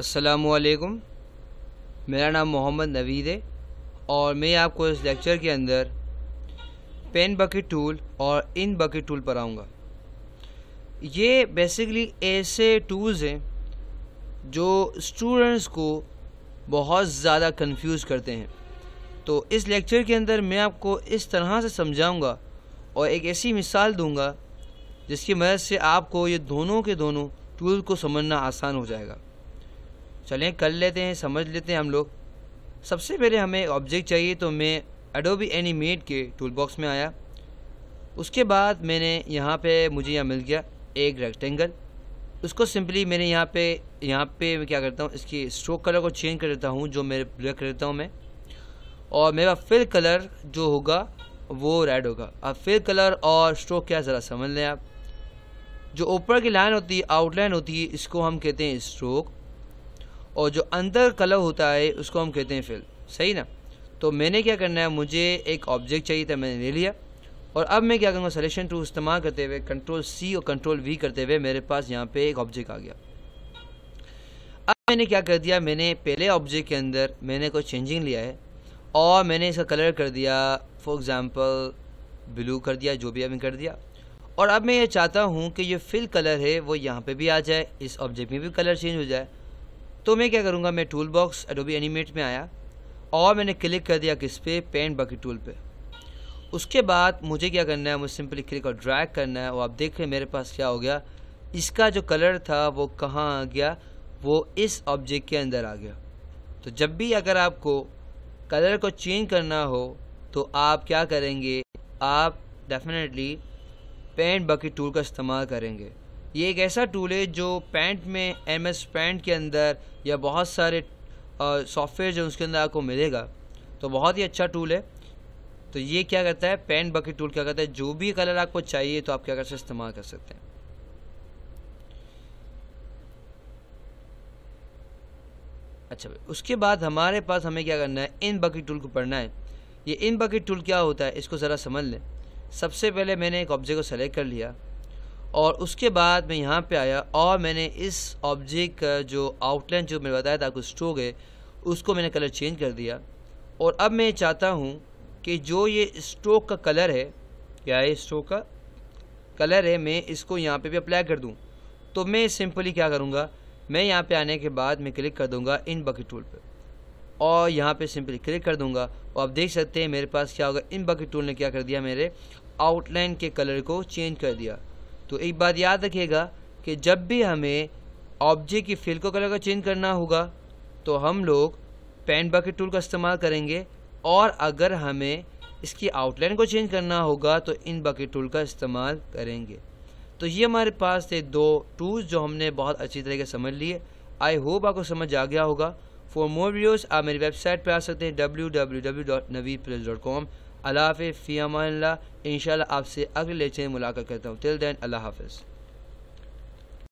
असलकुम मेरा नाम मोहम्मद नवीद है और मैं आपको इस लेक्चर के अंदर पेन बकेट टूल और इन बकेट टूल पर आऊँगा ये बेसिकली ऐसे टूल्स हैं जो स्टूडेंट्स को बहुत ज़्यादा कंफ्यूज करते हैं तो इस लेक्चर के अंदर मैं आपको इस तरह से समझाऊंगा और एक ऐसी मिसाल दूंगा जिसकी मदद से आपको ये दोनों के दोनों टूल को समझना आसान हो जाएगा चलें कर लेते हैं समझ लेते हैं हम लोग सबसे पहले हमें ऑब्जेक्ट चाहिए तो मैं एडोबी एनीमेट के टूल बॉक्स में आया उसके बाद मैंने यहाँ पे मुझे यहाँ मिल गया एक रेक्टेंगल उसको सिंपली मैंने यहाँ पे यहाँ पे मैं क्या करता हूँ इसकी स्ट्रोक कलर को चेंज कर देता हूँ जो मेरे ब्लैक कर देता हूँ मैं और मेरा फिल कलर जो होगा वो रेड होगा अब फिल कलर और स्ट्रोक क्या ज़रा समझ लें आप जो ऊपर की लाइन होती है आउटलाइन होती है इसको हम कहते हैं स्ट्रोक और जो अंदर कलर होता है उसको हम कहते हैं फिल सही ना तो मैंने क्या करना है मुझे एक ऑब्जेक्ट चाहिए था मैंने ले लिया और अब मैं क्या करूँगा सलेक्शन टू इस्तेमाल करते हुए कंट्रोल सी और कंट्रोल वी करते हुए मेरे पास यहाँ पे एक ऑब्जेक्ट आ गया अब मैंने क्या कर दिया मैंने पहले ऑब्जेक्ट के अंदर मैंने कोई चेंजिंग लिया है और मैंने इसका कलर कर दिया फॉर एग्ज़ाम्पल ब्लू कर दिया जो भी अभी कर दिया और अब मैं ये चाहता हूँ कि ये फिल कलर है वो यहाँ पे भी आ जाए इस ऑब्जेक्ट में भी कलर चेंज हो जाए तो मैं क्या करूँगा मैं टूल बॉक्स एडोबी एनिमेट में आया और मैंने क्लिक कर दिया किस पे पेंट बकेट टूल पे उसके बाद मुझे क्या करना है मुझे सिंपली क्लिक और ड्रैग करना है और आप देख रहे हैं मेरे पास क्या हो गया इसका जो कलर था वो कहाँ आ गया वो इस ऑब्जेक्ट के अंदर आ गया तो जब भी अगर आपको कलर को चेंज करना हो तो आप क्या करेंगे आप डेफिनेटली पेंट बकेट टूल का इस्तेमाल करेंगे ये एक ऐसा टूल है जो पैंट में एम एस पेंट के अंदर या बहुत सारे सॉफ्टवेयर जो उसके अंदर आपको मिलेगा तो बहुत ही अच्छा टूल है तो ये क्या करता है पैंट बकेट टूल क्या करता है जो भी कलर आपको चाहिए तो आप क्या कर सकते इस्तेमाल कर सकते हैं अच्छा भाई उसके बाद हमारे पास हमें क्या करना है इन बकेट टूल को पढ़ना है ये इन बकेट टूल क्या होता है इसको ज़रा समझ लें सबसे पहले मैंने एक ऑब्जेक्ट को सेलेक्ट कर लिया और उसके बाद मैं यहाँ पे आया और मैंने इस ऑब्जेक्ट का जो आउटलाइन जो मैंने बताया था कुछ स्ट्रोक है उसको मैंने कलर चेंज कर दिया और अब मैं चाहता हूँ कि जो ये स्ट्रोक का कलर है क्या है स्ट्रोक का कलर है मैं इसको यहाँ पे भी अप्लाई कर दूँ तो मैं सिंपली क्या करूँगा मैं यहाँ पर आने के बाद मैं क्लिक कर दूँगा इन बकेट टूल पर और यहाँ पर सिंपली क्लिक कर दूँगा और आप देख सकते हैं मेरे पास क्या होगा इन बकेट टूल ने क्या कर दिया मेरे आउटलाइन के कलर को चेंज कर दिया तो एक बात याद रखिएगा कि जब भी हमें ऑब्जेक्ट की फिल को कलर का चेंज करना होगा तो हम लोग पेंट बकेट टूल का इस्तेमाल करेंगे और अगर हमें इसकी आउटलाइन को चेंज करना होगा तो इन बकेट टूल का इस्तेमाल करेंगे तो ये हमारे पास थे दो टूल्स जो हमने बहुत अच्छी तरीके से समझ लिए आई होप आपको समझ आ गया होगा फॉर मोर वीडियोज़ आप मेरी वेबसाइट पर आ सकते हैं डब्ल्यू डब्ल्यू डब्ल्यू डॉट नवी डॉट कॉम अल्लाह ला इन आपसे अगले लेक्चर में मुलाकात करता हूँ टिल दैन अल्लाह हाफिज़